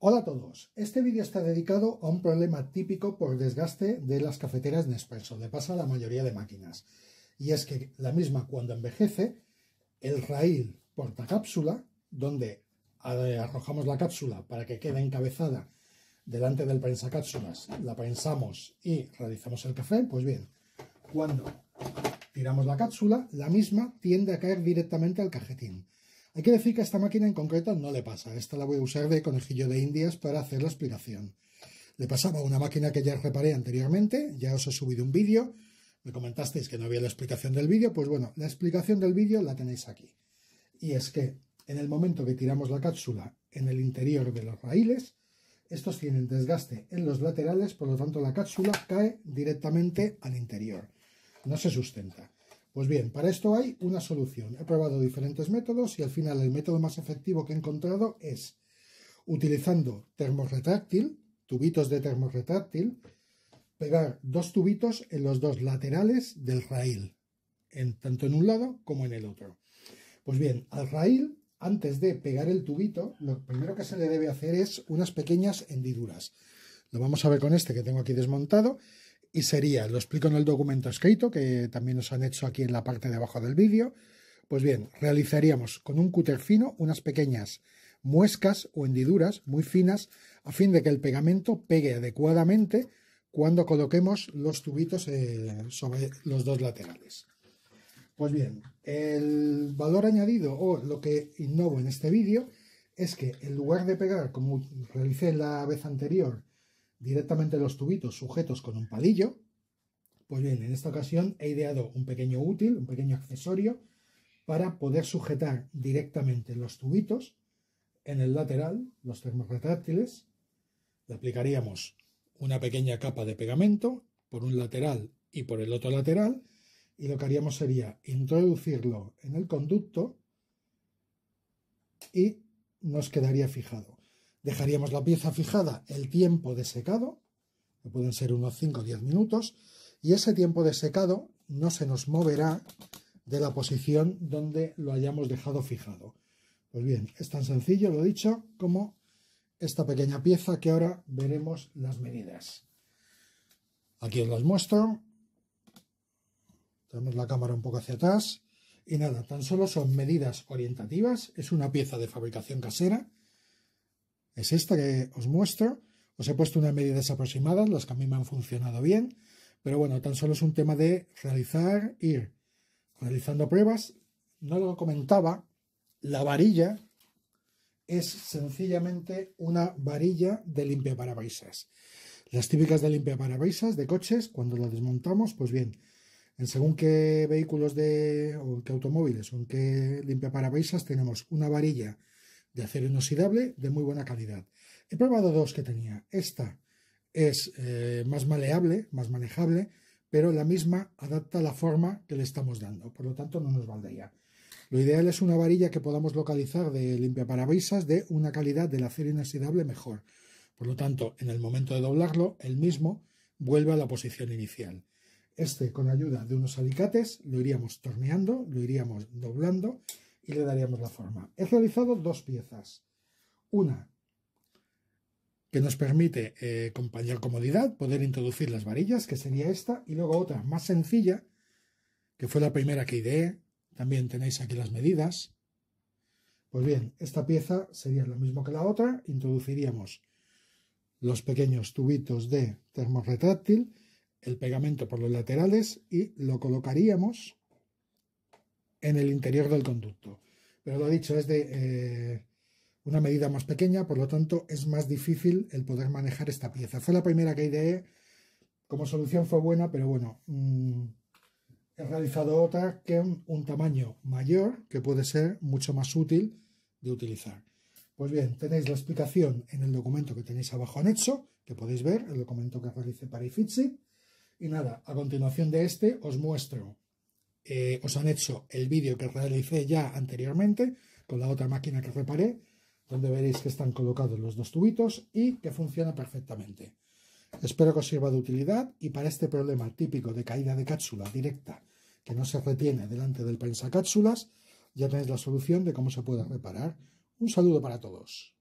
Hola a todos, este vídeo está dedicado a un problema típico por desgaste de las cafeteras Nespresso, le pasa a la mayoría de máquinas, y es que la misma cuando envejece, el raíl portacápsula, donde ah, eh, arrojamos la cápsula para que quede encabezada delante del prensacápsulas, la prensamos y realizamos el café, pues bien, cuando tiramos la cápsula, la misma tiende a caer directamente al cajetín. Hay que decir que a esta máquina en concreto no le pasa. Esta la voy a usar de conejillo de indias para hacer la aspiración. Le pasaba a una máquina que ya reparé anteriormente, ya os he subido un vídeo. Me comentasteis que no había la explicación del vídeo, pues bueno, la explicación del vídeo la tenéis aquí. Y es que en el momento que tiramos la cápsula en el interior de los raíles, estos tienen desgaste en los laterales, por lo tanto la cápsula cae directamente al interior. No se sustenta. Pues bien, para esto hay una solución. He probado diferentes métodos y al final el método más efectivo que he encontrado es utilizando termorretráctil, tubitos de termorretráctil, pegar dos tubitos en los dos laterales del raíl, en, tanto en un lado como en el otro. Pues bien, al raíl, antes de pegar el tubito, lo primero que se le debe hacer es unas pequeñas hendiduras. Lo vamos a ver con este que tengo aquí desmontado y sería, lo explico en el documento escrito que también nos han hecho aquí en la parte de abajo del vídeo, pues bien, realizaríamos con un cúter fino unas pequeñas muescas o hendiduras muy finas a fin de que el pegamento pegue adecuadamente cuando coloquemos los tubitos eh, sobre los dos laterales. Pues bien, el valor añadido o lo que innovo en este vídeo es que en lugar de pegar, como realicé la vez anterior, directamente los tubitos sujetos con un palillo. Pues bien, en esta ocasión he ideado un pequeño útil, un pequeño accesorio para poder sujetar directamente los tubitos en el lateral, los termorretráctiles. Le aplicaríamos una pequeña capa de pegamento por un lateral y por el otro lateral y lo que haríamos sería introducirlo en el conducto y nos quedaría fijado. Dejaríamos la pieza fijada el tiempo de secado, que pueden ser unos 5 o 10 minutos, y ese tiempo de secado no se nos moverá de la posición donde lo hayamos dejado fijado. Pues bien, es tan sencillo, lo dicho, como esta pequeña pieza que ahora veremos las medidas. Aquí os las muestro. Tenemos la cámara un poco hacia atrás. Y nada, tan solo son medidas orientativas. Es una pieza de fabricación casera es esta que os muestro. Os he puesto unas medidas aproximadas, las que a mí me han funcionado bien, pero bueno, tan solo es un tema de realizar, ir realizando pruebas. No lo comentaba, la varilla es sencillamente una varilla de limpiaparabrisas. Las típicas de limpiaparabrisas de coches, cuando la desmontamos, pues bien, en según qué vehículos de, o qué automóviles o en qué limpiaparabrisas tenemos una varilla de acero inoxidable de muy buena calidad. He probado dos que tenía. Esta es eh, más maleable, más manejable, pero la misma adapta la forma que le estamos dando, por lo tanto no nos valdría. Lo ideal es una varilla que podamos localizar de limpia limpiaparabrisas de una calidad del acero inoxidable mejor. Por lo tanto, en el momento de doblarlo, el mismo vuelve a la posición inicial. Este, con ayuda de unos alicates, lo iríamos torneando, lo iríamos doblando y le daríamos la forma. He realizado dos piezas. Una que nos permite acompañar eh, con mayor comodidad poder introducir las varillas, que sería esta, y luego otra más sencilla, que fue la primera que ideé. También tenéis aquí las medidas. Pues bien, esta pieza sería lo mismo que la otra. Introduciríamos los pequeños tubitos de termorretráctil, el pegamento por los laterales y lo colocaríamos en el interior del conducto. Pero lo dicho, es de eh, una medida más pequeña, por lo tanto es más difícil el poder manejar esta pieza. Fue la primera que ideé, como solución fue buena, pero bueno, mm, he realizado otra que un, tamaño mayor, que puede ser mucho más útil de utilizar. Pues bien, tenéis la explicación en el documento que tenéis abajo anexo, que podéis ver, el documento que realice para Ifitsi. Y nada, a continuación de este os muestro eh, os han hecho el vídeo que realicé ya anteriormente con la otra máquina que reparé, donde veréis que están colocados los dos tubitos y que funciona perfectamente. Espero que os sirva de utilidad y para este problema típico de caída de cápsula directa que no se retiene delante del cápsulas, ya tenéis la solución de cómo se puede reparar. Un saludo para todos.